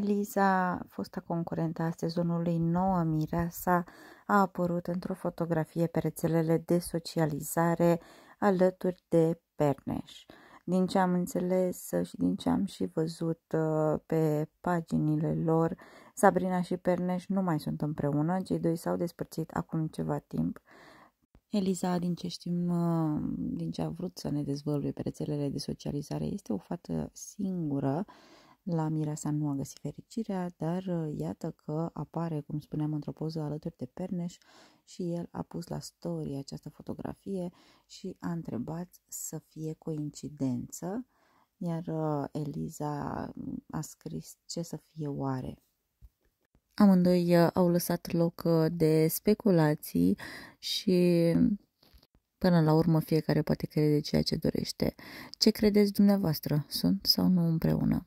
Eliza, fosta concurentă a sezonului 9 Mireasa, a apărut într-o fotografie pe rețelele de socializare alături de Perneș. Din ce am înțeles și din ce am și văzut uh, pe paginile lor, Sabrina și Perneș nu mai sunt împreună, cei doi s-au despărțit acum ceva timp. Eliza, din ce știm, uh, din ce a vrut să ne dezvăluie pe rețelele de socializare, este o fată singură la Mireasa nu a găsit fericirea, dar uh, iată că apare, cum spuneam, într-o poză alături de Perneș și el a pus la story această fotografie și a întrebat să fie coincidență, iar uh, Eliza a scris ce să fie oare. Amândoi uh, au lăsat loc de speculații și Până la urmă, fiecare poate crede ceea ce dorește. Ce credeți dumneavoastră? Sunt sau nu împreună?